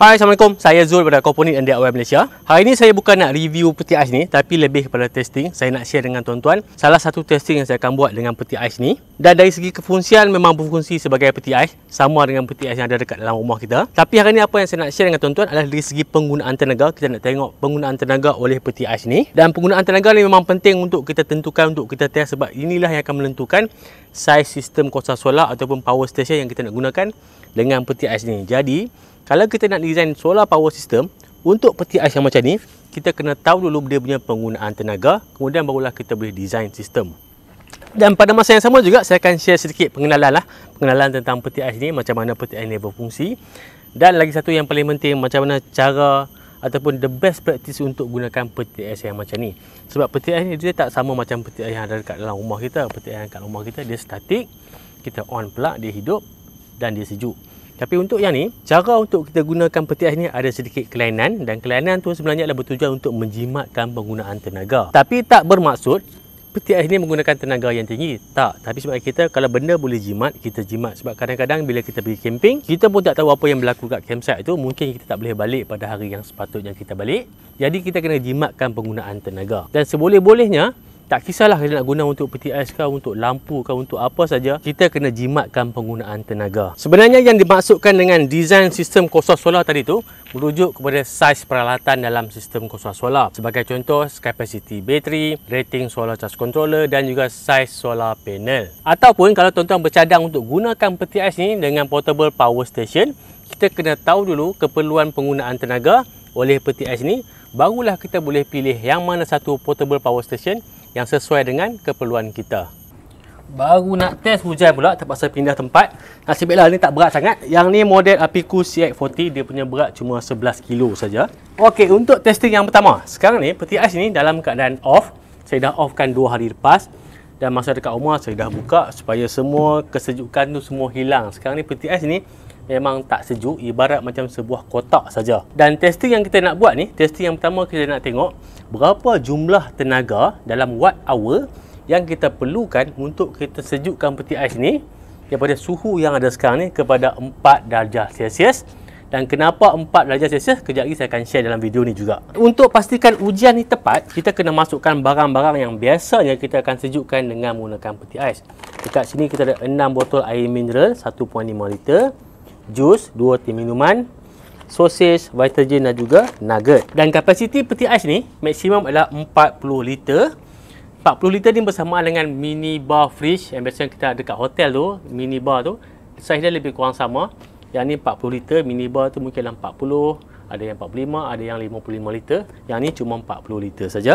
Hai Assalamualaikum, saya Zul daripada Komponit and DIY Malaysia Hari ini saya bukan nak review peti ais ni Tapi lebih kepada testing Saya nak share dengan tuan-tuan Salah satu testing yang saya akan buat dengan peti ais ni Dan dari segi kefungsian memang berfungsi sebagai peti ais Sama dengan peti ais yang ada dekat dalam rumah kita Tapi hari ini apa yang saya nak share dengan tuan-tuan Adalah dari segi penggunaan tenaga Kita nak tengok penggunaan tenaga oleh peti ais ni Dan penggunaan tenaga ni memang penting untuk kita tentukan Untuk kita test sebab inilah yang akan menentukan size sistem kuasa solar ataupun power station yang kita nak gunakan Dengan peti ais ni Jadi kalau kita nak design solar power system untuk peti ais yang macam ni kita kena tahu dulu dia punya penggunaan tenaga kemudian barulah kita boleh design sistem dan pada masa yang sama juga saya akan share sedikit pengenalan lah pengenalan tentang peti ais ni macam mana peti ais ni berfungsi dan lagi satu yang paling penting macam mana cara ataupun the best practice untuk gunakan peti ais yang macam ni sebab peti ais ni dia tak sama macam peti ais yang ada dekat dalam rumah kita peti ais yang dekat rumah kita dia statik kita on plug dia hidup dan dia sejuk tapi untuk yang ni, cara untuk kita gunakan peti ais ni ada sedikit kelainan dan kelainan tu sebenarnya adalah bertujuan untuk menjimatkan penggunaan tenaga. Tapi tak bermaksud peti ais ni menggunakan tenaga yang tinggi. Tak. Tapi sebab kita kalau benda boleh jimat, kita jimat. Sebab kadang-kadang bila kita pergi camping, kita pun tak tahu apa yang berlaku kat campsite tu. Mungkin kita tak boleh balik pada hari yang sepatutnya kita balik. Jadi kita kena jimatkan penggunaan tenaga. Dan seboleh-bolehnya, tak kisahlah kalian nak guna untuk peti ais kah untuk lampu kah untuk apa saja, kita kena jimatkan penggunaan tenaga. Sebenarnya yang dimaksudkan dengan desain sistem kosar solar tadi tu, merujuk kepada saiz peralatan dalam sistem kosar solar. Sebagai contoh, capacity bateri, rating solar charge controller dan juga saiz solar panel. Ataupun kalau tuan-tuan bercadang untuk gunakan peti ais ni dengan portable power station, kita kena tahu dulu keperluan penggunaan tenaga oleh peti ais ni, barulah kita boleh pilih yang mana satu portable power station yang sesuai dengan keperluan kita. Baru nak test hujan pula terpaksa pindah tempat. Nasib baiklah ni tak berat sangat. Yang ni model Apiku CX40 dia punya berat cuma 11 kilo saja. Okey, untuk testing yang pertama. Sekarang ni peti ais ni dalam keadaan off. Saya dah offkan 2 hari lepas dan masa dekat rumah saya dah buka supaya semua kesejukan tu semua hilang. Sekarang ni peti ais ni memang tak sejuk ibarat macam sebuah kotak saja. Dan testing yang kita nak buat ni, testing yang pertama kita nak tengok berapa jumlah tenaga dalam watt hour yang kita perlukan untuk kita sejukkan peti ais ni daripada suhu yang ada sekarang ni kepada 4 darjah Celsius. Dan kenapa 4 darjah Celsius? Kejap lagi saya akan share dalam video ni juga. Untuk pastikan ujian ni tepat, kita kena masukkan barang-barang yang biasanya kita akan sejukkan dengan menggunakan peti ais. Dekat sini kita ada 6 botol air mineral 1.5 liter jus, dua teh minuman, sosis, vitagen dan juga nugget. Dan kapasiti peti ais ni maksimum adalah 40 liter. 40 liter ni bersamaan dengan mini bar fridge yang biasanya kita ada dekat hotel tu, mini bar tu. Saiz dia lebih kurang sama. Yang ni 40 liter, mini bar tu mungkin dalam 40, ada yang 45, ada yang 55 liter. Yang ni cuma 40 liter saja.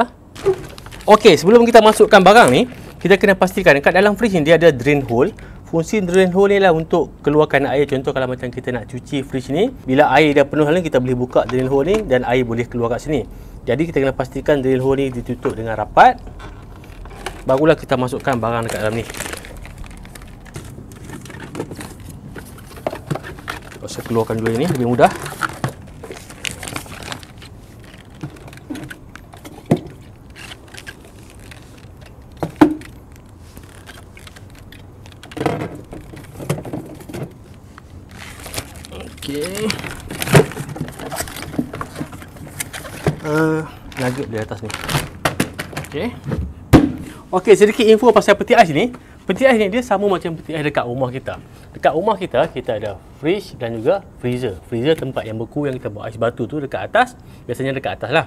Okey, sebelum kita masukkan barang ni, kita kena pastikan kat dalam fridge ni dia ada drain hole fungsi drain hole ni lah untuk keluarkan air contoh kalau macam kita nak cuci fridge ni bila air dah penuh lalu kita boleh buka drain hole ni dan air boleh keluar kat sini jadi kita kena pastikan drain hole ni ditutup dengan rapat barulah kita masukkan barang dekat dalam ni saya keluarkan dulu ini lebih mudah di atas ni. Okey. Okey, sedikit info pasal peti ais ni. Peti ais ni dia sama macam peti ais dekat rumah kita. Dekat rumah kita kita ada fridge dan juga freezer. Freezer tempat yang beku yang kita buat ais batu tu dekat atas, biasanya dekat atas lah.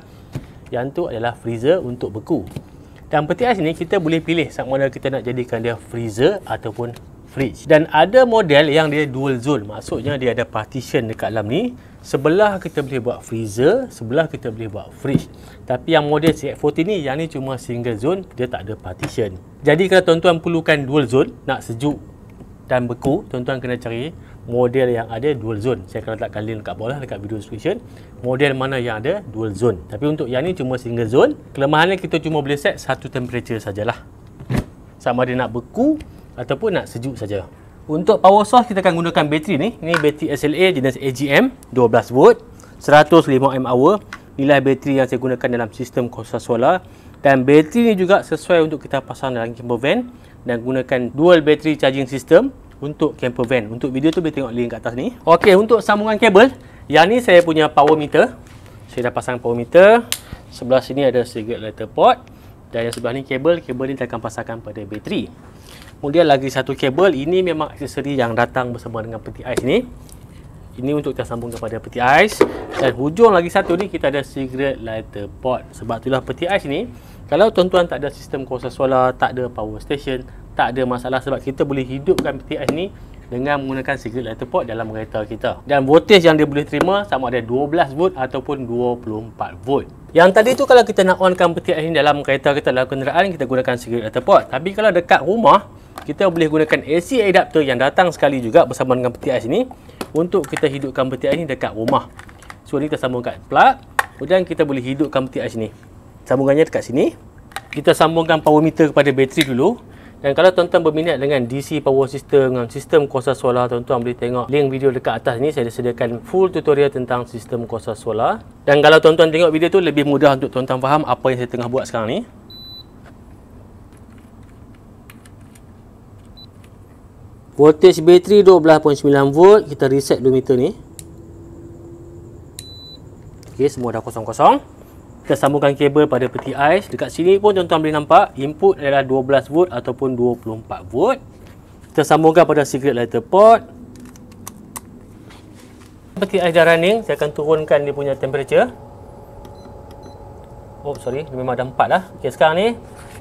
Yang tu adalah freezer untuk beku. Dan peti ais ni kita boleh pilih sama ada kita nak jadikan dia freezer ataupun fridge. Dan ada model yang dia dual zone, maksudnya dia ada partition dekat dalam ni sebelah kita boleh buat freezer, sebelah kita boleh buat fridge. Tapi yang model CX40 ni, yang ni cuma single zone, dia tak ada partition. Jadi kalau tuan-tuan perlukan dual zone, nak sejuk dan beku, tuan-tuan kena cari model yang ada dual zone. Saya akan letakkan link kat bawah lah, dekat video description. Model mana yang ada dual zone. Tapi untuk yang ni cuma single zone, kelemahannya kita cuma boleh set satu temperature sajalah. Sama ada nak beku ataupun nak sejuk saja. Untuk power source kita akan gunakan bateri ni. Ini bateri SLA jenis AGM 12 volt 105 mAh. Nilai bateri yang saya gunakan dalam sistem kuasa solar dan bateri ni juga sesuai untuk kita pasang dalam camper van dan gunakan dual battery charging system untuk camper van. Untuk video tu boleh tengok link kat atas ni. Okey, untuk sambungan kabel, yang ni saya punya power meter. Saya dah pasang power meter. Sebelah sini ada cigarette lighter port dan yang sebelah ni kabel, kabel ni saya akan pasangkan pada bateri. Kemudian lagi satu kabel Ini memang aksesori yang datang bersama dengan peti ais ni Ini untuk kita sambung kepada peti ais Dan hujung lagi satu ni kita ada cigarette lighter port. Sebab itulah peti ais ni Kalau tuan-tuan tak ada sistem kuasa solar Tak ada power station Tak ada masalah sebab kita boleh hidupkan peti ais ni dengan menggunakan cigarette lighter port dalam kereta kita dan voltage yang dia boleh terima sama ada 12 volt ataupun 24 volt yang tadi tu kalau kita nak onkan peti ais ni dalam kereta kita dalam kenderaan kita gunakan cigarette lighter port. tapi kalau dekat rumah kita boleh gunakan AC adapter yang datang sekali juga bersama dengan peti ais ni untuk kita hidupkan peti ais ni dekat rumah. So ni kita sambung kat plug, kemudian kita boleh hidupkan peti ais ni. Sambungannya dekat sini. Kita sambungkan power meter kepada bateri dulu. Dan kalau tuan-tuan berminat dengan DC power system dengan sistem kuasa solar, tuan-tuan boleh tengok link video dekat atas ni. Saya sediakan full tutorial tentang sistem kuasa solar. Dan kalau tuan-tuan tengok video tu, lebih mudah untuk tuan-tuan faham apa yang saya tengah buat sekarang ni. voltage bateri 12.9 volt kita reset 2 meter ni ok semua dah kosong-kosong kita sambungkan kabel pada peti ais dekat sini pun tuan-tuan boleh nampak input adalah 12 volt ataupun 24 volt kita sambungkan pada secret lighter port peti ais dah running saya akan turunkan dia punya temperature oh sorry memang dah 4 lah ok sekarang ni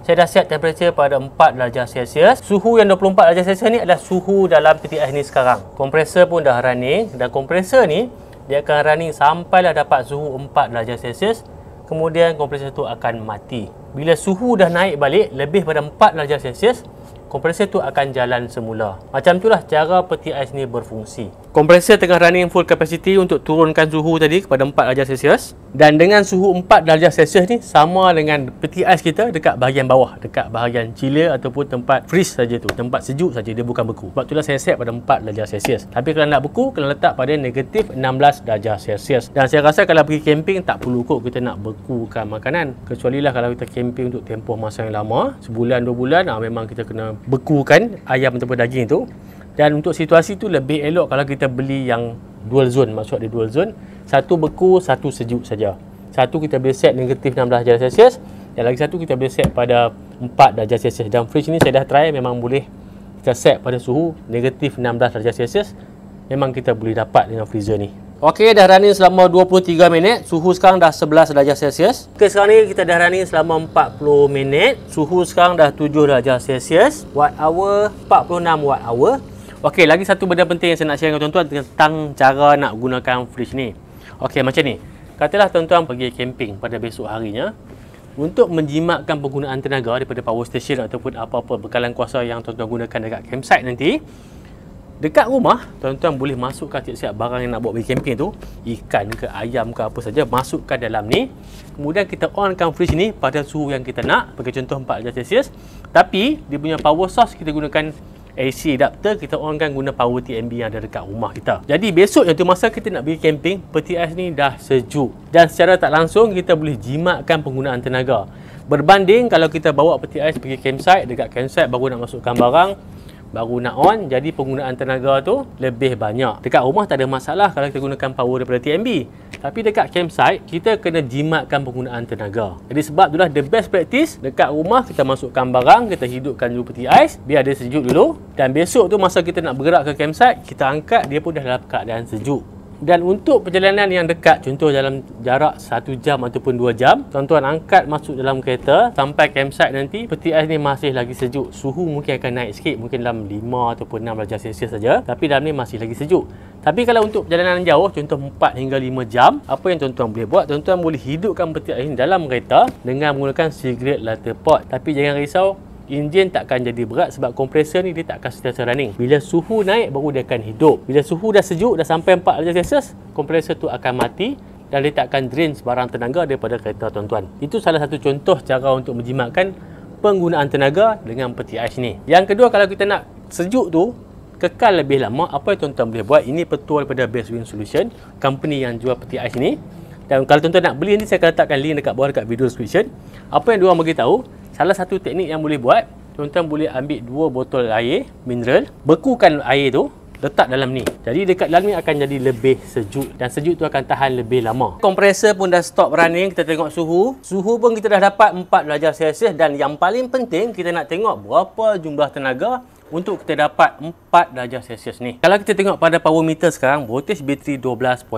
saya dah set temperature pada 4 darjah Celsius. Suhu yang 24 darjah Celsius ni adalah suhu dalam TTS ni sekarang. Kompresor pun dah running dan kompresor ni dia akan running sampai lah dapat suhu 4 darjah Celsius. Kemudian kompresor tu akan mati. Bila suhu dah naik balik lebih pada 4 darjah Celsius, kompresor tu akan jalan semula. Macam itulah cara peti ais ni berfungsi. Kompresor tengah running full capacity untuk turunkan suhu tadi kepada 4 darjah Celsius dan dengan suhu 4 darjah Celsius ni sama dengan peti ais kita dekat bahagian bawah dekat bahagian chiller ataupun tempat freeze saja tu tempat sejuk saja dia bukan beku sebab itulah saya set pada 4 darjah Celsius tapi kalau nak beku kena letak pada negatif 16 darjah Celsius dan saya rasa kalau pergi camping tak perlu kot kita nak bekukan makanan kecuali lah kalau kita camping untuk tempoh masa yang lama sebulan dua bulan ah, memang kita kena bekukan ayam ataupun daging tu dan untuk situasi tu lebih elok kalau kita beli yang dual zone maksud dia dual zone satu beku satu sejuk saja satu kita boleh set negatif 16 darjah celsius dan lagi satu kita boleh set pada 4 darjah celsius dan fridge ni saya dah try memang boleh kita set pada suhu negatif 16 darjah celsius memang kita boleh dapat dengan freezer ni ok dah running selama 23 minit suhu sekarang dah 11 darjah celsius ok sekarang ni kita dah running selama 40 minit suhu sekarang dah 7 darjah celsius watt hour 46 watt hour Okey, lagi satu benda penting yang saya nak share dengan tuan-tuan tentang cara nak gunakan fridge ni. Okey, macam ni. Katalah tuan-tuan pergi camping pada besok harinya. Untuk menjimatkan penggunaan tenaga daripada power station ataupun apa-apa bekalan kuasa yang tuan-tuan gunakan dekat campsite nanti, Dekat rumah, tuan-tuan boleh masukkan tiap-tiap barang yang nak buat pergi camping tu Ikan ke ayam ke apa saja, masukkan dalam ni Kemudian kita onkan fridge ni pada suhu yang kita nak Bagi contoh 4 darjah Celsius Tapi, dia punya power source kita gunakan AC adapter kita orangkan guna power TMB yang ada dekat rumah kita jadi besok yang tu masa kita nak pergi camping peti ais ni dah sejuk dan secara tak langsung kita boleh jimatkan penggunaan tenaga berbanding kalau kita bawa peti ais pergi campsite dekat campsite baru nak masukkan barang baru nak on jadi penggunaan tenaga tu lebih banyak dekat rumah tak ada masalah kalau kita gunakan power daripada TMB tapi dekat campsite kita kena jimatkan penggunaan tenaga jadi sebab itulah the best practice dekat rumah kita masukkan barang kita hidupkan dulu peti ais biar dia sejuk dulu dan besok tu masa kita nak bergerak ke campsite kita angkat dia pun dah dalam keadaan sejuk dan untuk perjalanan yang dekat, contoh dalam jarak 1 jam ataupun 2 jam, tuan-tuan angkat masuk dalam kereta sampai campsite nanti, peti ais ni masih lagi sejuk. Suhu mungkin akan naik sikit, mungkin dalam 5 ataupun 6 darjah Celsius saja, tapi dalam ni masih lagi sejuk. Tapi kalau untuk perjalanan jauh, contoh 4 hingga 5 jam, apa yang tuan-tuan boleh buat? Tuan-tuan boleh hidupkan peti ais ni dalam kereta dengan menggunakan cigarette lighter pot. Tapi jangan risau, enjin takkan jadi berat sebab kompresor ni dia tak akan sentiasa running bila suhu naik baru dia akan hidup bila suhu dah sejuk dah sampai 4 darjah celsius kompresor tu akan mati dan dia tak akan drain sebarang tenaga daripada kereta tuan-tuan itu salah satu contoh cara untuk menjimatkan penggunaan tenaga dengan peti ais ni yang kedua kalau kita nak sejuk tu kekal lebih lama apa yang tuan-tuan boleh buat ini petual pada Best Wind Solution company yang jual peti ais ni dan kalau tuan-tuan nak beli ni saya akan letakkan link dekat bawah dekat video description apa yang diorang bagi tahu Salah satu teknik yang boleh buat, tuan-tuan boleh ambil dua botol air mineral, bekukan air tu, letak dalam ni. Jadi dekat dalam ni akan jadi lebih sejuk dan sejuk tu akan tahan lebih lama. Kompresor pun dah stop running, kita tengok suhu. Suhu pun kita dah dapat 4 darjah Celsius dan yang paling penting kita nak tengok berapa jumlah tenaga untuk kita dapat 4 darjah Celsius ni. Kalau kita tengok pada power meter sekarang, voltage bateri 12.7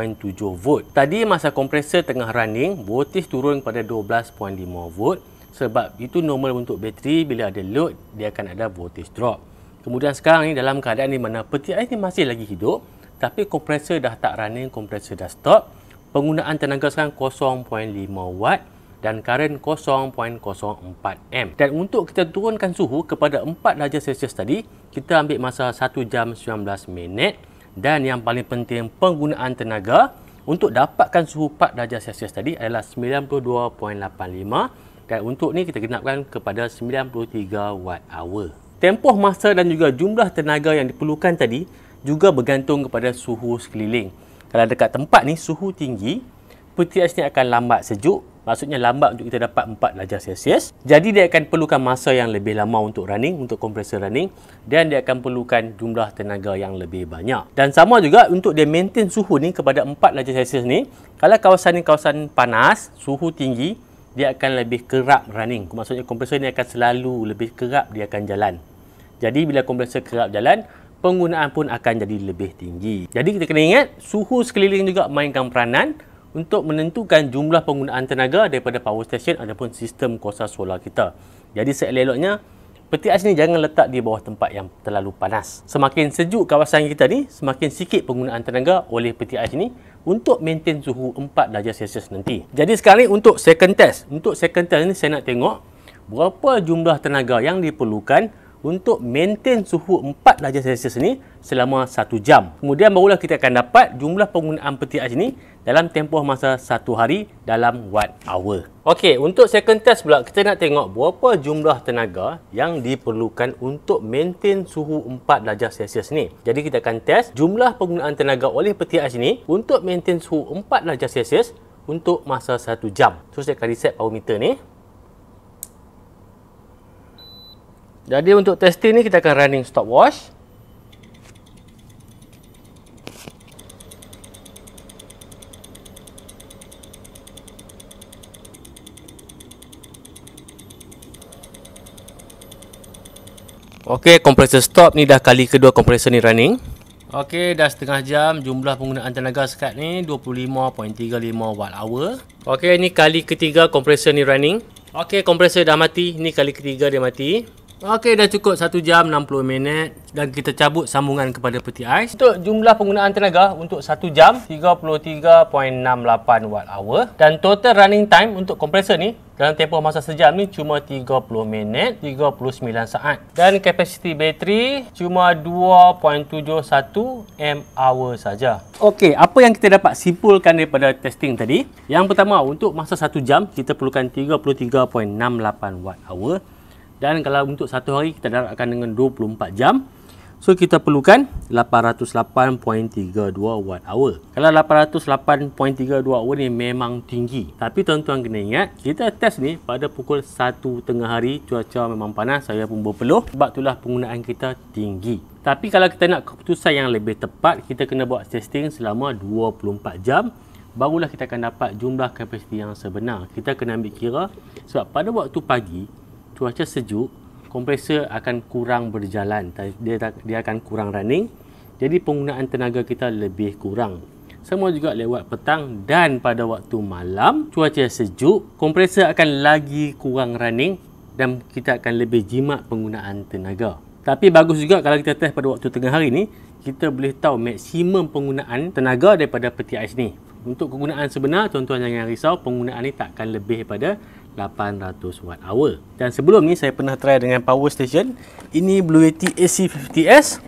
volt. Tadi masa kompresor tengah running, voltage turun pada 12.5 volt sebab itu normal untuk bateri bila ada load dia akan ada voltage drop kemudian sekarang ni dalam keadaan ni mana peti air ni masih lagi hidup tapi kompresor dah tak running kompresor dah stop penggunaan tenaga sekarang 0.5 watt dan current 0.04 M dan untuk kita turunkan suhu kepada 4 darjah Celsius tadi kita ambil masa 1 jam 19 minit dan yang paling penting penggunaan tenaga untuk dapatkan suhu 4 darjah Celsius tadi adalah 92.85 dan untuk ni kita genapkan kepada 93 watt hour. Tempoh masa dan juga jumlah tenaga yang diperlukan tadi juga bergantung kepada suhu sekeliling. Kalau dekat tempat ni suhu tinggi, peti ais ni akan lambat sejuk. Maksudnya lambat untuk kita dapat 4 darjah Celsius. Jadi dia akan perlukan masa yang lebih lama untuk running, untuk kompresor running. Dan dia akan perlukan jumlah tenaga yang lebih banyak. Dan sama juga untuk dia maintain suhu ni kepada 4 darjah Celsius ni. Kalau kawasan ni kawasan panas, suhu tinggi, dia akan lebih kerap running. Maksudnya kompresor ini akan selalu lebih kerap dia akan jalan. Jadi bila kompresor kerap jalan, penggunaan pun akan jadi lebih tinggi. Jadi kita kena ingat suhu sekeliling juga mainkan peranan untuk menentukan jumlah penggunaan tenaga daripada power station ataupun sistem kuasa solar kita. Jadi seeloknya peti ais ni jangan letak di bawah tempat yang terlalu panas. Semakin sejuk kawasan kita ni, semakin sikit penggunaan tenaga oleh peti ais ni untuk maintain suhu 4 darjah Celsius nanti. Jadi sekarang ni untuk second test. Untuk second test ini saya nak tengok berapa jumlah tenaga yang diperlukan untuk maintain suhu 4 darjah Celsius ini selama 1 jam. Kemudian barulah kita akan dapat jumlah penggunaan peti ais ni dalam tempoh masa satu hari dalam watt hour. Okey, untuk second test pula, kita nak tengok berapa jumlah tenaga yang diperlukan untuk maintain suhu 4 darjah Celsius ni. Jadi, kita akan test jumlah penggunaan tenaga oleh peti ais ni untuk maintain suhu 4 darjah Celsius untuk masa satu jam. So, saya akan reset power meter ni. Jadi, untuk testing ni, kita akan running stopwatch. Okey, kompresor stop ni dah kali kedua kompresor ni running. Okey, dah setengah jam jumlah penggunaan tenaga sekat ni 25.35 watt hour. Okey, ni kali ketiga kompresor ni running. Okey, kompresor dah mati. Ni kali ketiga dia mati. Okey dah cukup 1 jam 60 minit dan kita cabut sambungan kepada peti ais. Untuk jumlah penggunaan tenaga untuk 1 jam 33.68 watt hour dan total running time untuk kompresor ni dalam tempoh masa sejam ni cuma 30 minit 39 saat dan kapasiti bateri cuma 2.71 mAh saja. Okey, apa yang kita dapat simpulkan daripada testing tadi? Yang pertama untuk masa 1 jam kita perlukan 33.68 watt hour dan kalau untuk satu hari kita darabkan dengan 24 jam so kita perlukan 808.32 watt hour kalau 808.32 watt hour ni memang tinggi tapi tuan-tuan kena ingat kita test ni pada pukul 1 tengah hari cuaca memang panas saya pun berpeluh sebab itulah penggunaan kita tinggi tapi kalau kita nak keputusan yang lebih tepat kita kena buat testing selama 24 jam barulah kita akan dapat jumlah kapasiti yang sebenar kita kena ambil kira sebab pada waktu pagi cuaca sejuk, kompresor akan kurang berjalan, dia dia akan kurang running. Jadi penggunaan tenaga kita lebih kurang. Semua juga lewat petang dan pada waktu malam, cuaca sejuk, kompresor akan lagi kurang running dan kita akan lebih jimat penggunaan tenaga. Tapi bagus juga kalau kita test pada waktu tengah hari ni, kita boleh tahu maksimum penggunaan tenaga daripada peti ais ni. Untuk penggunaan sebenar, tuan-tuan jangan risau, penggunaan ni takkan lebih daripada 800 watt hour dan sebelum ni saya pernah try dengan power station ini Blue Yeti AC50S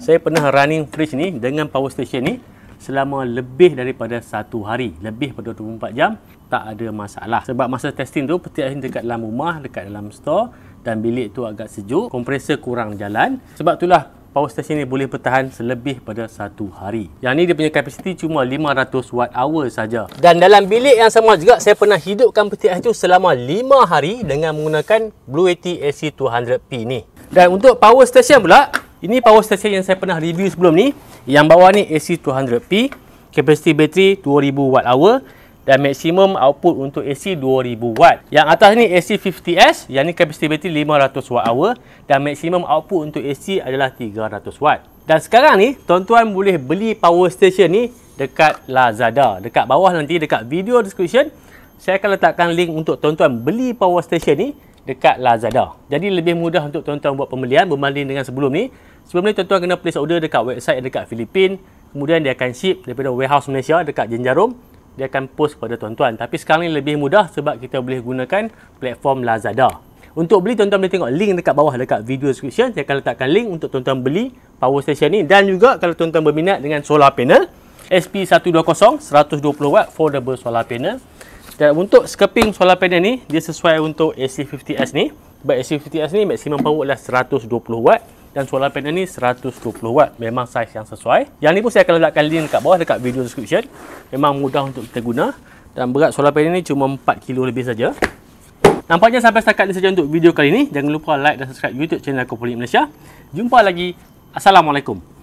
saya pernah running fridge ni dengan power station ni selama lebih daripada 1 hari lebih daripada 24 jam tak ada masalah sebab masa testing tu peti ais dekat dalam rumah dekat dalam store dan bilik tu agak sejuk kompresor kurang jalan sebab itulah power station ni boleh bertahan selebih pada satu hari. Yang ni dia punya kapasiti cuma 500 watt hour saja. Dan dalam bilik yang sama juga saya pernah hidupkan peti air tu selama 5 hari dengan menggunakan Blue Yeti AC 200P ni. Dan untuk power station pula, ini power station yang saya pernah review sebelum ni. Yang bawah ni AC 200P, kapasiti bateri 2000 watt hour dan maksimum output untuk AC 2000 watt. Yang atas ni AC 50S, yang ni capacity battery 500 watt hour dan maksimum output untuk AC adalah 300 watt. Dan sekarang ni, tuan-tuan boleh beli power station ni dekat Lazada. Dekat bawah nanti, dekat video description, saya akan letakkan link untuk tuan-tuan beli power station ni dekat Lazada. Jadi lebih mudah untuk tuan-tuan buat pembelian berbanding dengan sebelum ni. Sebelum ni tuan-tuan kena place order dekat website dekat Filipina. Kemudian dia akan ship daripada warehouse Malaysia dekat Jenjarum dia akan post kepada tuan-tuan tapi sekarang ni lebih mudah sebab kita boleh gunakan platform Lazada untuk beli tuan-tuan boleh tengok link dekat bawah dekat video description saya akan letakkan link untuk tuan-tuan beli power station ni dan juga kalau tuan-tuan berminat dengan solar panel SP120 120 watt double solar panel dan untuk skeping solar panel ni dia sesuai untuk AC50S ni sebab AC50S ni maksimum power adalah 120 watt dan solar panel ni 120 watt memang saiz yang sesuai yang ni pun saya akan letakkan link dekat bawah dekat video description memang mudah untuk kita guna dan berat solar panel ni cuma 4 kg lebih saja nampaknya sampai setakat ni saja untuk video kali ni jangan lupa like dan subscribe YouTube channel aku Malaysia jumpa lagi assalamualaikum